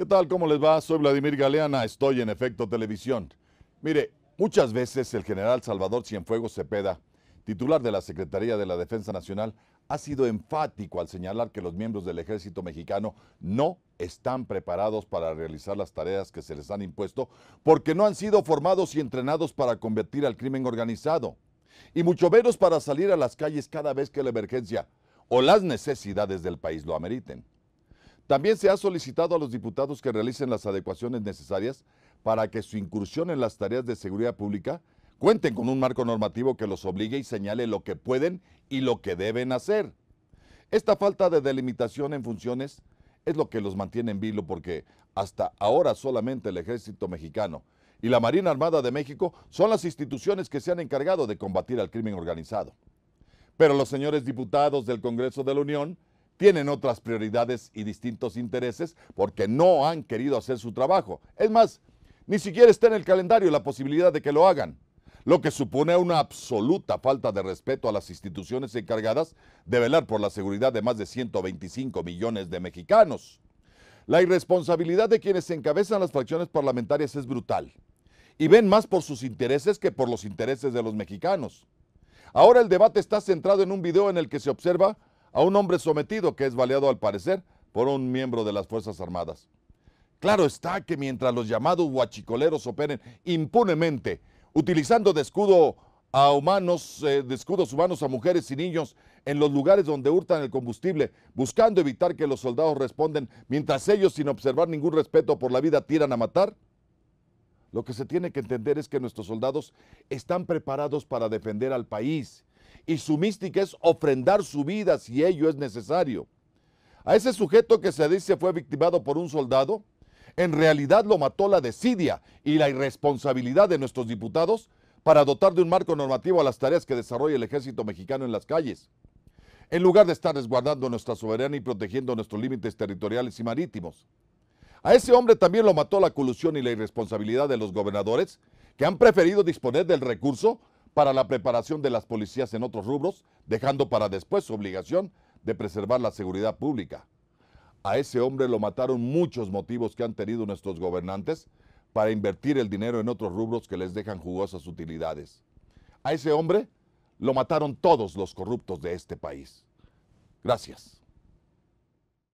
¿Qué tal? ¿Cómo les va? Soy Vladimir Galeana, estoy en Efecto Televisión. Mire, muchas veces el general Salvador Cienfuegos Cepeda, titular de la Secretaría de la Defensa Nacional, ha sido enfático al señalar que los miembros del ejército mexicano no están preparados para realizar las tareas que se les han impuesto porque no han sido formados y entrenados para combatir al crimen organizado y mucho menos para salir a las calles cada vez que la emergencia o las necesidades del país lo ameriten. También se ha solicitado a los diputados que realicen las adecuaciones necesarias para que su incursión en las tareas de seguridad pública cuenten con un marco normativo que los obligue y señale lo que pueden y lo que deben hacer. Esta falta de delimitación en funciones es lo que los mantiene en vilo porque hasta ahora solamente el ejército mexicano y la Marina Armada de México son las instituciones que se han encargado de combatir al crimen organizado. Pero los señores diputados del Congreso de la Unión tienen otras prioridades y distintos intereses porque no han querido hacer su trabajo. Es más, ni siquiera está en el calendario la posibilidad de que lo hagan, lo que supone una absoluta falta de respeto a las instituciones encargadas de velar por la seguridad de más de 125 millones de mexicanos. La irresponsabilidad de quienes encabezan las fracciones parlamentarias es brutal y ven más por sus intereses que por los intereses de los mexicanos. Ahora el debate está centrado en un video en el que se observa a un hombre sometido que es baleado al parecer por un miembro de las Fuerzas Armadas. Claro está que mientras los llamados huachicoleros operen impunemente, utilizando de escudo a humanos, eh, de escudos humanos a mujeres y niños en los lugares donde hurtan el combustible, buscando evitar que los soldados responden, mientras ellos, sin observar ningún respeto por la vida, tiran a matar? Lo que se tiene que entender es que nuestros soldados están preparados para defender al país y su mística es ofrendar su vida si ello es necesario. A ese sujeto que se dice fue victimado por un soldado, en realidad lo mató la desidia y la irresponsabilidad de nuestros diputados para dotar de un marco normativo a las tareas que desarrolla el ejército mexicano en las calles. En lugar de estar resguardando nuestra soberanía y protegiendo nuestros límites territoriales y marítimos. A ese hombre también lo mató la colusión y la irresponsabilidad de los gobernadores que han preferido disponer del recurso para la preparación de las policías en otros rubros, dejando para después su obligación de preservar la seguridad pública. A ese hombre lo mataron muchos motivos que han tenido nuestros gobernantes para invertir el dinero en otros rubros que les dejan jugosas utilidades. A ese hombre lo mataron todos los corruptos de este país. Gracias.